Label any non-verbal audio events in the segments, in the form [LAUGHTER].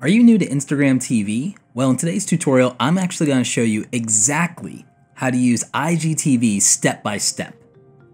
Are you new to Instagram TV? Well, in today's tutorial, I'm actually going to show you exactly how to use IGTV step by step.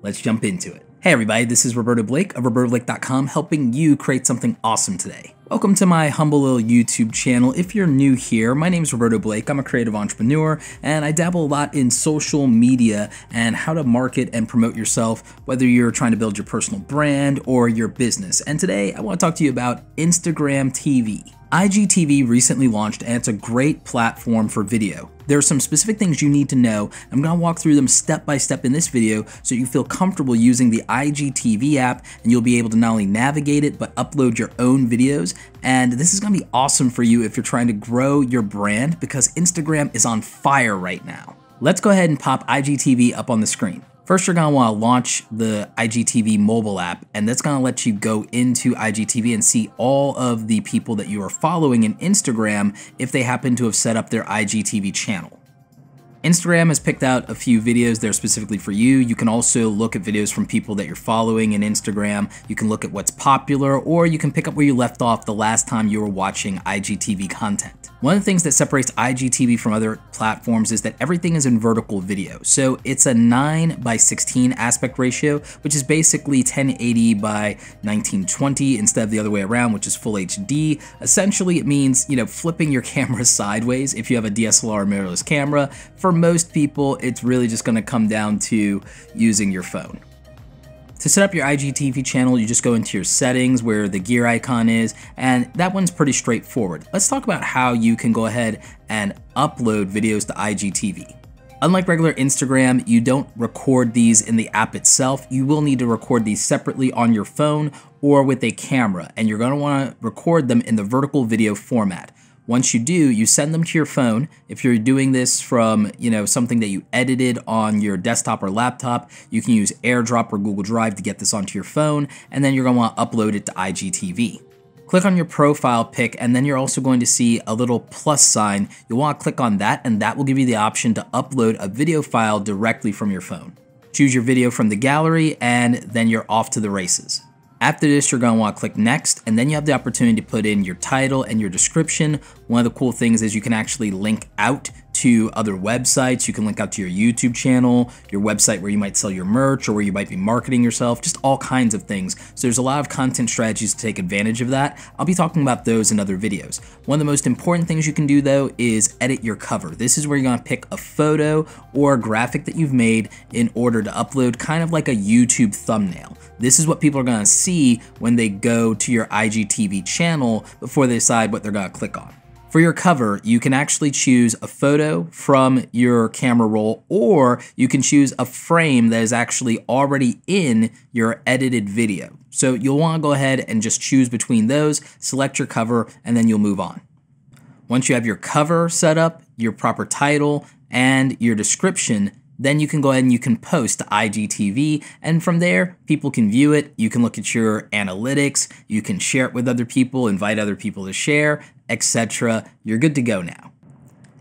Let's jump into it. Hey everybody, this is Roberto Blake of robertoblake.com helping you create something awesome today. Welcome to my humble little YouTube channel. If you're new here, my name is Roberto Blake. I'm a creative entrepreneur and I dabble a lot in social media and how to market and promote yourself, whether you're trying to build your personal brand or your business. And today I want to talk to you about Instagram TV. IGTV recently launched and it's a great platform for video. There are some specific things you need to know. I'm going to walk through them step by step in this video so you feel comfortable using the IGTV app and you'll be able to not only navigate it but upload your own videos. And this is going to be awesome for you if you're trying to grow your brand because Instagram is on fire right now. Let's go ahead and pop IGTV up on the screen. First, you're going to want to launch the IGTV mobile app, and that's going to let you go into IGTV and see all of the people that you are following in Instagram if they happen to have set up their IGTV channel. Instagram has picked out a few videos there specifically for you. You can also look at videos from people that you're following in Instagram. You can look at what's popular, or you can pick up where you left off the last time you were watching IGTV content. One of the things that separates IGTV from other platforms is that everything is in vertical video. So it's a 9 by 16 aspect ratio, which is basically 1080 by 1920 instead of the other way around, which is full HD. Essentially, it means, you know, flipping your [LAUGHS] camera sideways if you have a DSLR mirrorless camera. For most people, it's really just gonna come down to using your phone. To set up your IGTV channel, you just go into your settings where the gear icon is, and that one's pretty straightforward. Let's talk about how you can go ahead and upload videos to IGTV. Unlike regular Instagram, you don't record these in the app itself. You will need to record these separately on your phone or with a camera, and you're gonna wanna record them in the vertical video format. Once you do, you send them to your phone. If you're doing this from, you know, something that you edited on your desktop or laptop, you can use AirDrop or Google Drive to get this onto your phone, and then you're gonna wanna upload it to IGTV. Click on your profile pic, and then you're also going to see a little plus sign. You'll wanna click on that, and that will give you the option to upload a video file directly from your phone. Choose your video from the gallery, and then you're off to the races. After this, you're gonna to wanna to click next, and then you have the opportunity to put in your title and your description. One of the cool things is you can actually link out to other websites. You can link out to your YouTube channel, your website where you might sell your merch or where you might be marketing yourself, just all kinds of things. So there's a lot of content strategies to take advantage of that. I'll be talking about those in other videos. One of the most important things you can do though is edit your cover. This is where you're gonna pick a photo or a graphic that you've made in order to upload kind of like a YouTube thumbnail. This is what people are gonna see when they go to your IGTV channel before they decide what they're gonna click on. For your cover, you can actually choose a photo from your camera roll, or you can choose a frame that is actually already in your edited video. So you'll wanna go ahead and just choose between those, select your cover, and then you'll move on. Once you have your cover set up, your proper title, and your description, then you can go ahead and you can post to IGTV. And from there, people can view it. You can look at your analytics. You can share it with other people, invite other people to share etc. You're good to go now.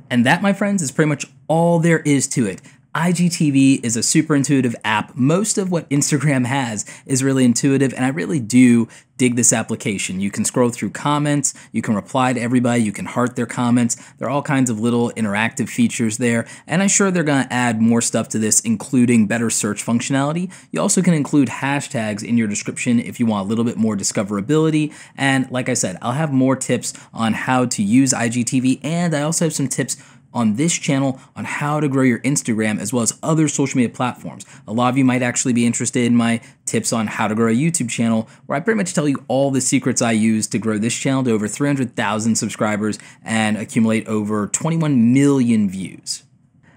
And that, my friends, is pretty much all there is to it. IGTV is a super intuitive app. Most of what Instagram has is really intuitive, and I really do dig this application. You can scroll through comments, you can reply to everybody, you can heart their comments. There are all kinds of little interactive features there, and I'm sure they're gonna add more stuff to this, including better search functionality. You also can include hashtags in your description if you want a little bit more discoverability. And like I said, I'll have more tips on how to use IGTV, and I also have some tips on this channel on how to grow your Instagram as well as other social media platforms. A lot of you might actually be interested in my tips on how to grow a YouTube channel, where I pretty much tell you all the secrets I use to grow this channel to over 300,000 subscribers and accumulate over 21 million views.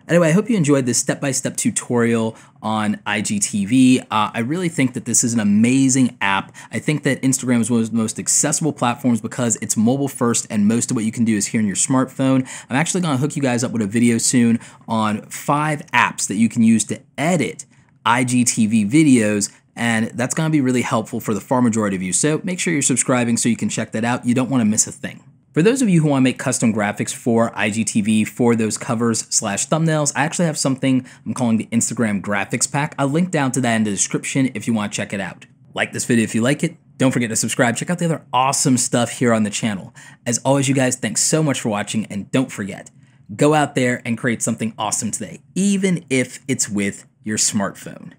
Anyway, I hope you enjoyed this step-by-step tutorial on IGTV. Uh, I really think that this is an amazing app. I think that Instagram is one of the most accessible platforms because it's mobile first and most of what you can do is here in your smartphone. I'm actually gonna hook you guys up with a video soon on five apps that you can use to edit IGTV videos and that's gonna be really helpful for the far majority of you. So make sure you're subscribing so you can check that out. You don't wanna miss a thing. For those of you who want to make custom graphics for IGTV for those covers slash thumbnails, I actually have something I'm calling the Instagram Graphics Pack. I'll link down to that in the description if you want to check it out. Like this video if you like it. Don't forget to subscribe. Check out the other awesome stuff here on the channel. As always, you guys, thanks so much for watching. And don't forget, go out there and create something awesome today, even if it's with your smartphone.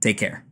Take care.